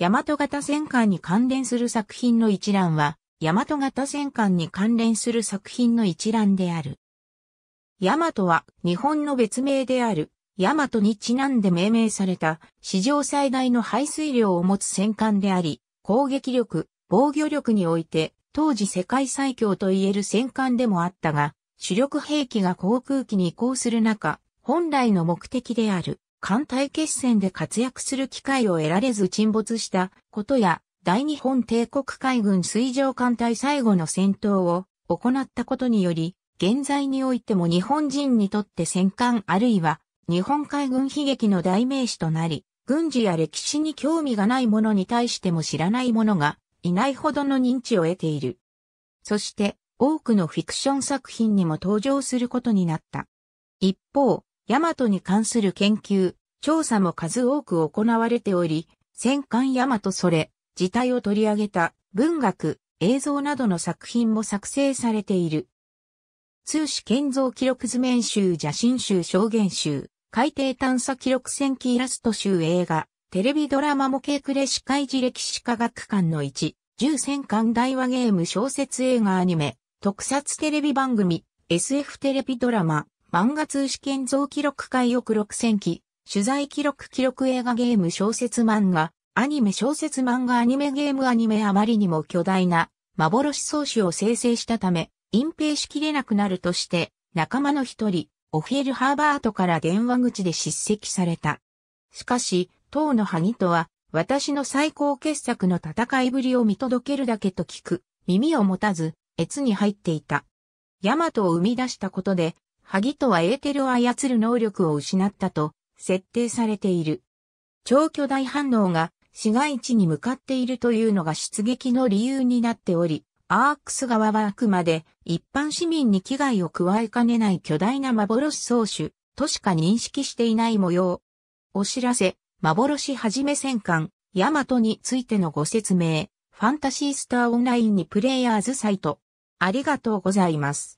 大和型戦艦に関連する作品の一覧は、大和型戦艦に関連する作品の一覧である。大和は日本の別名である、大和にちなんで命名された史上最大の排水量を持つ戦艦であり、攻撃力、防御力において当時世界最強と言える戦艦でもあったが、主力兵器が航空機に移行する中、本来の目的である艦隊決戦で活躍する機会を得られず沈没したことや、大日本帝国海軍水上艦隊最後の戦闘を行ったことにより、現在においても日本人にとって戦艦あるいは日本海軍悲劇の代名詞となり、軍事や歴史に興味がない者に対しても知らない者がいないほどの認知を得ている。そして多くのフィクション作品にも登場することになった。一方、ヤマトに関する研究、調査も数多く行われており、戦艦ヤマトそれ、自体を取り上げた文学、映像などの作品も作成されている。通史建造記録図面集写真集証言集、海底探査記録戦記イラスト集映画、テレビドラマ模型クレシイジ歴史科学館の1、重戦艦大和ゲーム小説映画アニメ、特撮テレビ番組、SF テレビドラマ、漫画通史建造記録会憶六千期、取材記録記録映画ゲーム小説漫画、アニメ小説漫画アニメゲームアニメあまりにも巨大な幻草子を生成したため、隠蔽しきれなくなるとして、仲間の一人、オフィエル・ハーバートから電話口で叱責された。しかし、当の萩とは、私の最高傑作の戦いぶりを見届けるだけと聞く、耳を持たず、越に入っていた。ヤマトを生み出したことで、萩とはエーテルを操る能力を失ったと設定されている。超巨大反応が市街地に向かっているというのが出撃の理由になっており、アークス側はあくまで一般市民に危害を加えかねない巨大な幻総主としか認識していない模様。お知らせ、幻はじめ戦艦、ヤマトについてのご説明、ファンタシースターオンラインにプレイヤーズサイト。ありがとうございます。